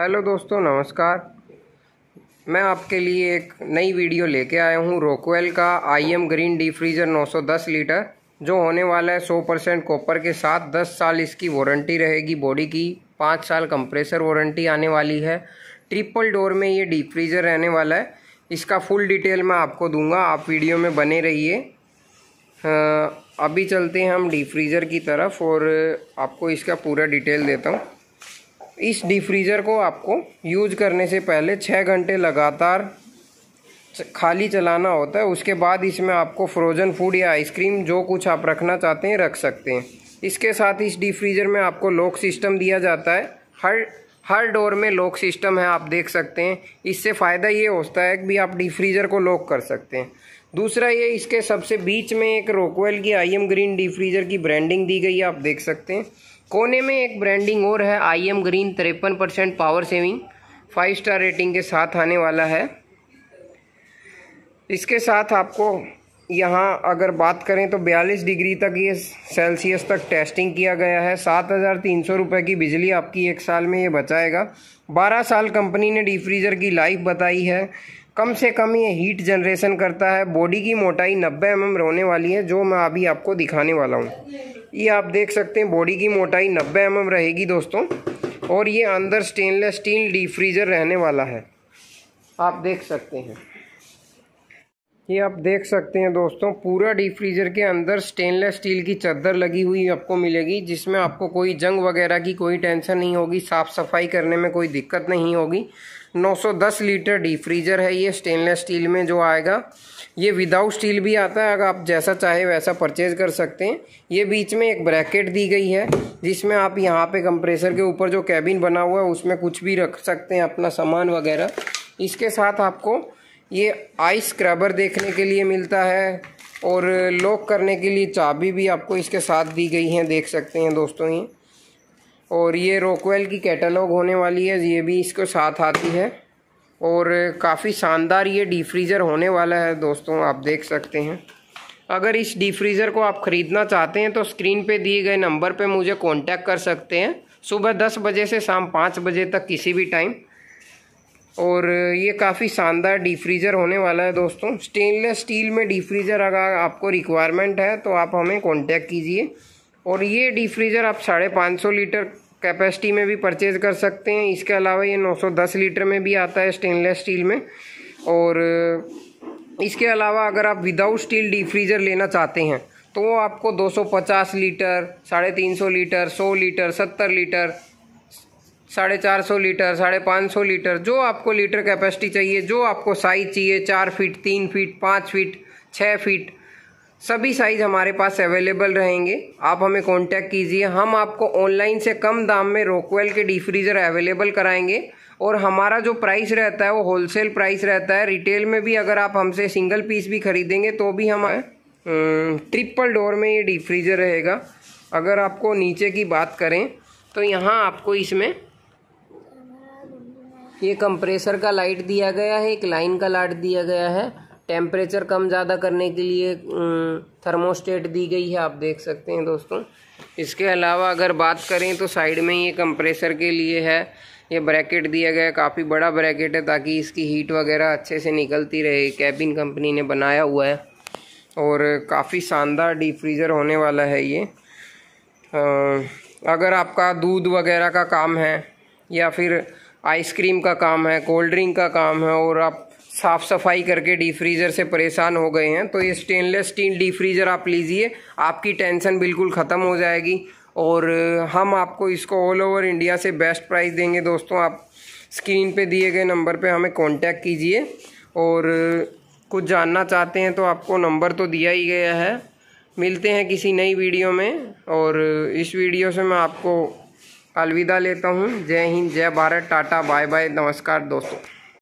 hello दोस्तों नमस्कार मैं आपके लिए एक नई वीडियो लेके आया हूँ रोकवेल का I M green D freezer 910 litre जो होने वाला है 100 परसेंट कॉपर के साथ 10 साल इसकी वारंटी रहेगी बॉडी की पाँच साल कंप्रेसर वारंटी आने वाली है ट्रिपल डोर में ये डीप फ्रीज़र रहने वाला है इसका फुल डिटेल मैं आपको दूंगा आप वीडियो में बने रहिए अभी चलते हैं हम डीप फ्रीज़र की तरफ और आपको इसका पूरा डिटेल देता हूँ इस डी फ्रीज़र को आपको यूज करने से पहले छः घंटे लगातार खाली चलाना होता है उसके बाद इसमें आपको फ्रोज़न फूड या आइसक्रीम जो कुछ आप रखना चाहते हैं रख सकते हैं इसके साथ इस डी फ्रीज़र में आपको लॉक सिस्टम दिया जाता है हर हर डोर में लॉक सिस्टम है आप देख सकते हैं इससे फ़ायदा ये होता है कि आप डी फ्रीज़र को लॉक कर सकते हैं दूसरा ये इसके सबसे बीच में एक रोकवेल की I M green D freezer की ब्रांडिंग दी गई है आप देख सकते हैं कोने में एक ब्रांडिंग और है आई एम ग्रीन तिरपन percent power saving five star rating के साथ आने वाला है इसके साथ आपको यहाँ अगर बात करें तो 42 डिग्री तक ये सेल्सियस तक टेस्टिंग किया गया है सात हज़ार तीन सौ रुपये की बिजली आपकी एक साल में ये बचाएगा बारह साल कंपनी ने डीफ्रीज़र की लाइफ बताई है कम से कम ये हीट जनरेशन करता है बॉडी की मोटाई 90 एम mm रहने वाली है जो मैं अभी आपको दिखाने वाला हूँ ये आप देख सकते हैं बॉडी की मोटाई 90 एम mm रहेगी दोस्तों और ये अंदर स्टेनलेस स्टील डीप फ्रीजर रहने वाला है आप देख सकते हैं ये आप देख सकते हैं दोस्तों पूरा डीप फ्रीजर के अंदर स्टेनलेस स्टील की चादर लगी हुई आपको मिलेगी जिसमें आपको कोई जंग वगैरह की कोई टेंशन नहीं होगी साफ़ सफाई करने में कोई दिक्कत नहीं होगी 910 लीटर डीप फ्रीजर है ये स्टेनलेस स्टील में जो आएगा ये विदाउट स्टील भी आता है अगर आप जैसा चाहे वैसा परचेज कर सकते हैं ये बीच में एक ब्रैकेट दी गई है जिसमें आप यहाँ पे कंप्रेसर के ऊपर जो कैबिन बना हुआ है उसमें कुछ भी रख सकते हैं अपना सामान वगैरह इसके साथ आपको ये आइस स्क्रबर देखने के लिए मिलता है और लॉक करने के लिए चाबी भी आपको इसके साथ दी गई है देख सकते हैं दोस्तों ये और ये रोकवेल की कैटलॉग होने वाली है ये भी इसको साथ आती है और काफ़ी शानदार ये डी फ्रीज़र होने वाला है दोस्तों आप देख सकते हैं अगर इस डी फ्रीज़र को आप ख़रीदना चाहते हैं तो स्क्रीन पे दिए गए नंबर पे मुझे कांटेक्ट कर सकते हैं सुबह दस बजे से शाम पाँच बजे तक किसी भी टाइम और ये काफ़ी शानदार डी फ्रीज़र होने वाला है दोस्तों स्टेनलेस स्टील में डी फ्रीज़र अगर आपको रिक्वायरमेंट है तो आप हमें कॉन्टैक्ट कीजिए और ये डी फ्रीज़र आप साढ़े पाँच सौ लीटर कैपेसिटी में भी परचेज कर सकते हैं इसके अलावा ये नौ सौ दस लीटर में भी आता है स्टेनलेस स्टील में और इसके अलावा अगर आप विदाउट स्टील डी फ्रीज़र लेना चाहते हैं तो वो आपको पचास लीटर साढ़े तीन सौ लीटर सौ लीटर सत्तर लीटर साढ़े चार सौ लीटर साढ़े पाँच सौ लीटर जो आपको लीटर कैपेसिटी चाहिए जो आपको साइज़ चाहिए चार फीट तीन फीट पाँच फीट छः फीट सभी साइज हमारे पास अवेलेबल रहेंगे आप हमें कांटेक्ट कीजिए हम आपको ऑनलाइन से कम दाम में रोकवेल के डी फ्रीज़र अवेलेबल कराएंगे और हमारा जो प्राइस रहता है वो होलसेल प्राइस रहता है रिटेल में भी अगर आप हमसे सिंगल पीस भी खरीदेंगे तो भी हम ट्रिपल हम्म, डोर में ये डी फ्रीज़र रहेगा अगर आपको नीचे की बात करें तो यहाँ आपको इसमें ये कंप्रेसर का लाइट दिया गया है एक लाइन का लाइट दिया गया है टेम्परेचर कम ज़्यादा करने के लिए थर्मोस्टेट दी गई है आप देख सकते हैं दोस्तों इसके अलावा अगर बात करें तो साइड में ये कंप्रेसर के लिए है ये ब्रैकेट दिया गया काफ़ी बड़ा ब्रैकेट है ताकि इसकी हीट वगैरह अच्छे से निकलती रहे कैबिन कंपनी ने बनाया हुआ है और काफ़ी शानदार डीप फ्रीज़र होने वाला है ये अगर आपका दूध वगैरह का काम है या फिर आइसक्रीम का काम है कोल्ड ड्रिंक का काम है और आप साफ़ सफाई करके डी फ्रीज़र से परेशान हो गए हैं तो ये स्टेनलेस स्टील डी फ्रीज़र आप लीजिए आपकी टेंशन बिल्कुल ख़त्म हो जाएगी और हम आपको इसको ऑल ओवर इंडिया से बेस्ट प्राइस देंगे दोस्तों आप स्क्रीन पे दिए गए नंबर पे हमें कांटेक्ट कीजिए और कुछ जानना चाहते हैं तो आपको नंबर तो दिया ही गया है मिलते हैं किसी नई वीडियो में और इस वीडियो से मैं आपको अलविदा लेता हूँ जय हिंद जय भारत टाटा बाय बाय नमस्कार दोस्तों